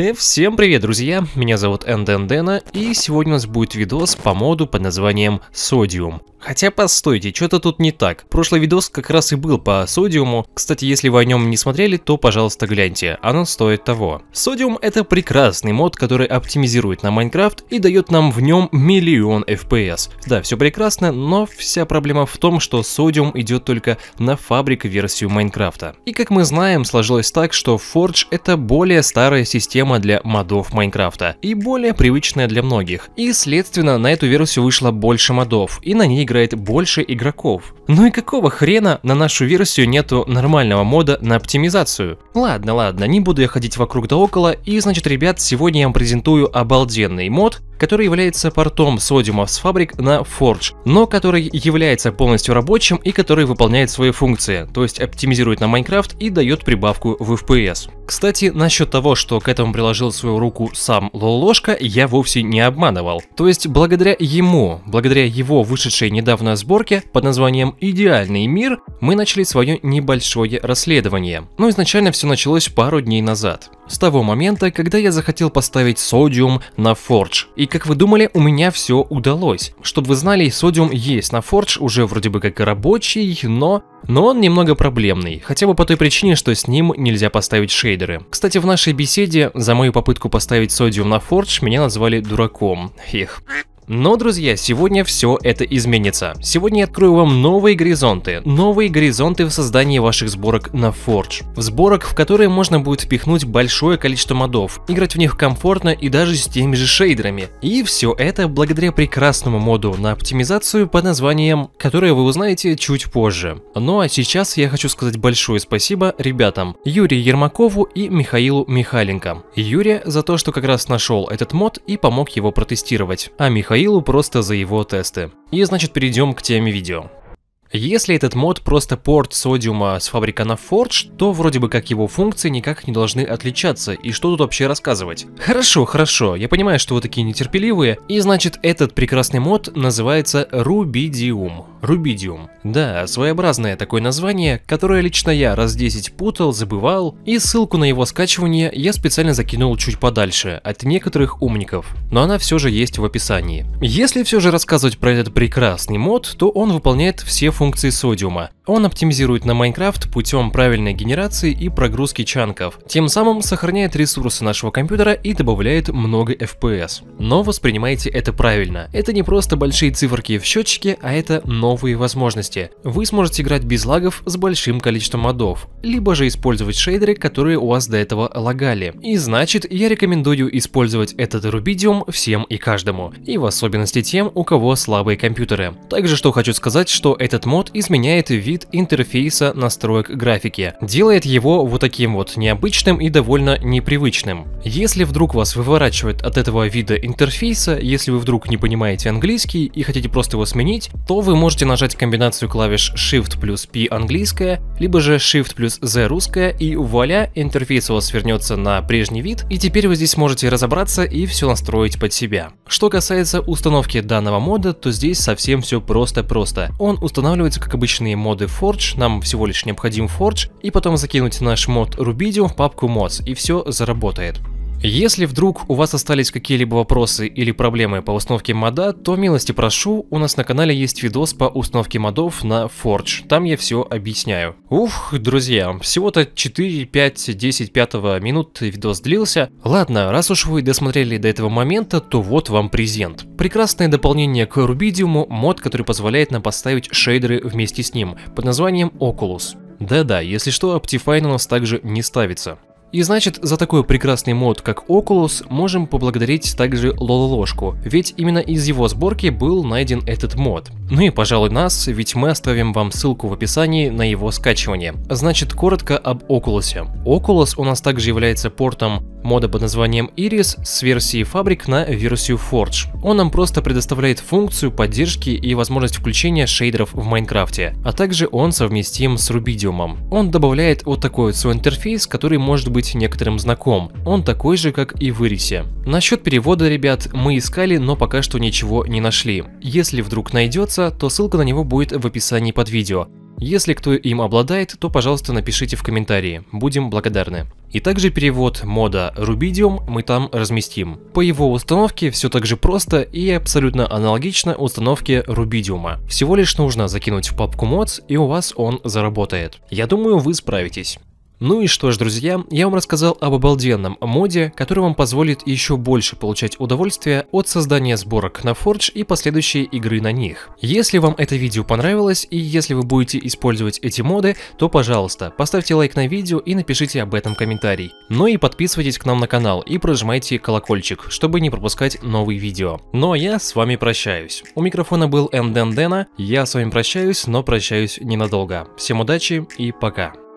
Э, всем привет, друзья! Меня зовут Энден Дэна, и сегодня у нас будет видос по моду под названием Содиум. Хотя постойте, что-то тут не так. Прошлый видос как раз и был по содиуму. Кстати, если вы о нем не смотрели, то пожалуйста гляньте, оно стоит того. Содиум это прекрасный мод, который оптимизирует на Майнкрафт и дает нам в нем миллион FPS. Да, все прекрасно, но вся проблема в том, что содиум идет только на фабрик версию Майнкрафта. И как мы знаем, сложилось так, что Forge это более старая система для модов Майнкрафта и более привычная для многих. И следственно на эту версию вышло больше модов, и на ней играет больше игроков. Ну и какого хрена на нашу версию нету нормального мода на оптимизацию? Ладно, ладно, не буду я ходить вокруг да около, и значит, ребят, сегодня я вам презентую обалденный мод, который является портом содиума с фабрик на Forge, но который является полностью рабочим и который выполняет свои функции, то есть оптимизирует на Minecraft и дает прибавку в FPS. Кстати, насчет того, что к этому приложил свою руку сам Лололошка, я вовсе не обманывал. То есть благодаря ему, благодаря его вышедшей недавно сборке под названием «Идеальный мир», мы начали свое небольшое расследование. Но ну, изначально все началось пару дней назад. С того момента, когда я захотел поставить содиум на Forge. И как вы думали, у меня все удалось. Чтобы вы знали, содиум есть на Forge, уже вроде бы как и рабочий, но... Но он немного проблемный, хотя бы по той причине, что с ним нельзя поставить шейдеры. Кстати, в нашей беседе за мою попытку поставить содиум на Forge меня назвали дураком. Их. Но, друзья, сегодня все это изменится. Сегодня я открою вам новые горизонты, новые горизонты в создании ваших сборок на Forge. Сборок, в которые можно будет впихнуть большое количество модов, играть в них комфортно и даже с теми же шейдерами. И все это благодаря прекрасному моду на оптимизацию под названием, которое вы узнаете чуть позже. Ну а сейчас я хочу сказать большое спасибо ребятам Юрию Ермакову и Михаилу Михаленко. Юрия за то, что как раз нашел этот мод и помог его протестировать, а Михаил Михаилу просто за его тесты. И значит перейдем к теме видео. Если этот мод просто порт содиума с фабрика на Forge, то вроде бы как его функции никак не должны отличаться, и что тут вообще рассказывать? Хорошо, хорошо, я понимаю, что вы такие нетерпеливые, и значит этот прекрасный мод называется Рубидиум. Рубидиум. Да, своеобразное такое название, которое лично я раз 10 путал, забывал, и ссылку на его скачивание я специально закинул чуть подальше, от некоторых умников, но она все же есть в описании. Если все же рассказывать про этот прекрасный мод, то он выполняет все функции содиума. Он оптимизирует на Майнкрафт путем правильной генерации и прогрузки чанков, тем самым сохраняет ресурсы нашего компьютера и добавляет много FPS. Но воспринимайте это правильно. Это не просто большие циферки в счетчике, а это новые возможности. Вы сможете играть без лагов с большим количеством модов, либо же использовать шейдеры, которые у вас до этого лагали. И значит, я рекомендую использовать этот рубидиум всем и каждому, и в особенности тем, у кого слабые компьютеры. Также что хочу сказать, что этот мод изменяет вид интерфейса настроек графики, делает его вот таким вот необычным и довольно непривычным. Если вдруг вас выворачивает от этого вида интерфейса, если вы вдруг не понимаете английский и хотите просто его сменить, то вы можете нажать комбинацию клавиш Shift плюс P английская, либо же Shift плюс Z русская, и вуаля, интерфейс у вас вернется на прежний вид, и теперь вы здесь можете разобраться и все настроить под себя. Что касается установки данного мода, то здесь совсем все просто-просто. Он устанавливается устанавливаются как обычные моды Forge, нам всего лишь необходим Forge, и потом закинуть наш мод Rubidium в папку mods, и все заработает. Если вдруг у вас остались какие-либо вопросы или проблемы по установке мода, то милости прошу, у нас на канале есть видос по установке модов на Forge, там я все объясняю. Ух, друзья, всего-то 4, 5, 10, 5 минут видос длился. Ладно, раз уж вы досмотрели до этого момента, то вот вам презент. Прекрасное дополнение к Rubidium мод, который позволяет нам поставить шейдеры вместе с ним, под названием Oculus. Да-да, если что, Optifine у нас также не ставится. И значит, за такой прекрасный мод, как Oculus, можем поблагодарить также Лололошку, ведь именно из его сборки был найден этот мод. Ну и, пожалуй, нас, ведь мы оставим вам ссылку в описании на его скачивание. Значит, коротко об Oculus. Oculus у нас также является портом Мода под названием Iris с версии Fabric на версию Forge. Он нам просто предоставляет функцию поддержки и возможность включения шейдеров в Майнкрафте, а также он совместим с Rubidium. Он добавляет вот такой вот свой интерфейс, который может быть некоторым знаком. Он такой же, как и в Iris. Насчет перевода, ребят, мы искали, но пока что ничего не нашли. Если вдруг найдется, то ссылка на него будет в описании под видео. Если кто им обладает, то, пожалуйста, напишите в комментарии, будем благодарны. И также перевод мода Rubidium мы там разместим. По его установке все так же просто и абсолютно аналогично установке Rubidium. Всего лишь нужно закинуть в папку mods и у вас он заработает. Я думаю, вы справитесь. Ну и что ж, друзья, я вам рассказал об обалденном моде, который вам позволит еще больше получать удовольствие от создания сборок на Forge и последующей игры на них. Если вам это видео понравилось и если вы будете использовать эти моды, то пожалуйста, поставьте лайк на видео и напишите об этом комментарий. Ну и подписывайтесь к нам на канал и прожимайте колокольчик, чтобы не пропускать новые видео. Ну а я с вами прощаюсь. У микрофона был Энден Дэна, я с вами прощаюсь, но прощаюсь ненадолго. Всем удачи и пока.